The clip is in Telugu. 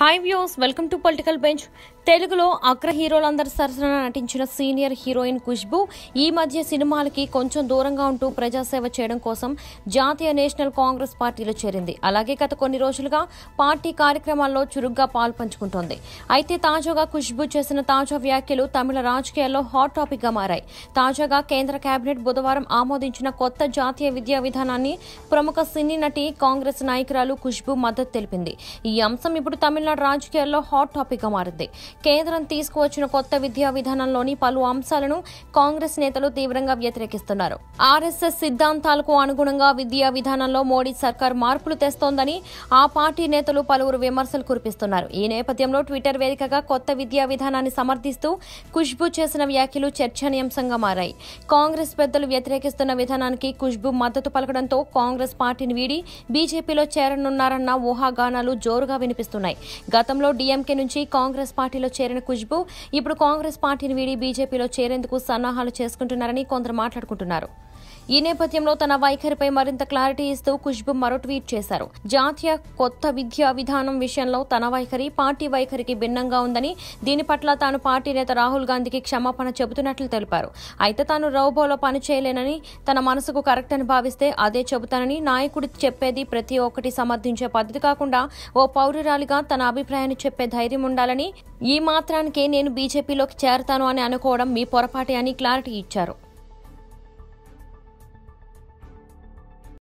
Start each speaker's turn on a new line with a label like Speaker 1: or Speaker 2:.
Speaker 1: hi views welcome to political bench తెలుగులో అగ్ర హీరోలందరి సరసన నటించిన సీనియర్ హీరోయిన్ ఖుష్బు ఈ మధ్య సినిమాలకి కొంచెం దూరంగా ఉంటూ ప్రజాసేవ చేయడం కోసం జాతీయ నేషనల్ కాంగ్రెస్ పార్టీలో చేరింది అలాగే గత కొన్ని రోజులుగా పార్టీ కార్యక్రమాల్లో చురుగ్గా పాల్పంచుకుంటోంది అయితే తాజాగా ఖుష్బు చేసిన తాజా వ్యాఖ్యలు తమిళ రాజకీయాల్లో హాట్ టాపిక్ గా మారాయి తాజాగా కేంద్ర కేబినెట్ బుధవారం ఆమోదించిన కొత్త జాతీయ విద్యా విధానాన్ని ప్రముఖ సినీ నటి కాంగ్రెస్ నాయకురాలు ఖుష్బు మద్దతు తెలిపింది ఈ అంశం ఇప్పుడు తమిళ తమిళనాడు రాజకీయాల్లో హాట్ టాపిక్ గా మారింది కేంద్రం తీసుకువచ్చిన కొత్త విద్యా విధానంలోని పలు అంశాలను కాంగ్రెస్ నేతలు తీవ్రంగా వ్యతిరేకిస్తున్నారు ఆర్ఎస్ఎస్ సిద్ధాంతాలకు అనుగుణంగా విద్యా విధానంలో మోడీ సర్కార్ మార్పులు తెస్తోందని ఆ పార్టీ నేతలు పలువురు విమర్శలు కురిపిస్తున్నారు ఈ నేపథ్యంలో ట్విట్టర్ వేదికగా కొత్త విద్యా విధానాన్ని సమర్థిస్తూ ఖుష్బూ చేసిన వ్యాఖ్యలు చర్చనీయాంశంగా మారాయి కాంగ్రెస్ పెద్దలు వ్యతిరేకిస్తున్న విధానానికి ఖుష్బూ మద్దతు పలకడంతో కాంగ్రెస్ పార్టీని వీడి బీజేపీలో చేరనున్నారన్న ఊహాగానాలు జోరుగా వినిపిస్తున్నాయి గతంలో డీఎంకే నుంచి కాంగ్రెస్ పార్టీలో చేరిన ఖుష్బు ఇప్పుడు కాంగ్రెస్ పార్టీని వీడి బీజేపీలో చేరేందుకు సన్నాహాలు చేసుకుంటున్నారని కొందరు మాట్లాడుకుంటున్నారు ఈ నేపథ్యంలో తన వైఖరిపై మరింత క్లారిటీ ఇస్తూ ఖుష్బు మరో ట్వీట్ చేశారు జాతీయ కొత్త విద్యా విధానం విషయంలో తన వైఖరి పార్టీ వైఖరికి భిన్నంగా ఉందని దీని పట్ల తాను పార్టీ నేత రాహుల్ గాంధీకి క్షమాపణ చెబుతున్నట్లు తెలిపారు అయితే తాను రౌబోలో పని చేయలేనని తన మనసుకు కరెక్ట్ అని భావిస్తే అదే చెబుతానని నాయకుడు చెప్పేది ప్రతి ఒక్కటి సమర్థించే పద్ధతి కాకుండా ఓ పౌరురాలిగా తన అభిప్రాయాన్ని చెప్పే ధైర్యం ఉండాలని ఈ మాత్రానికే నేను బీజేపీలోకి చేరతాను అని అనుకోవడం మీ పొరపాటే అని క్లారిటీ ఇచ్చారు